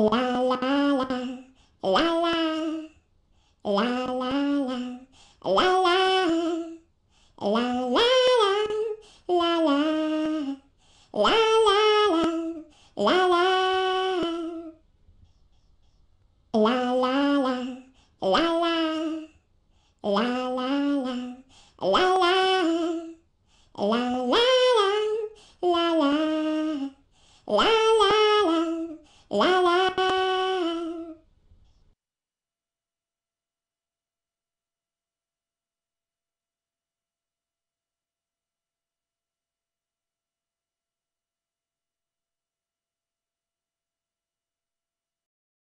la la la la la la la la la Wow.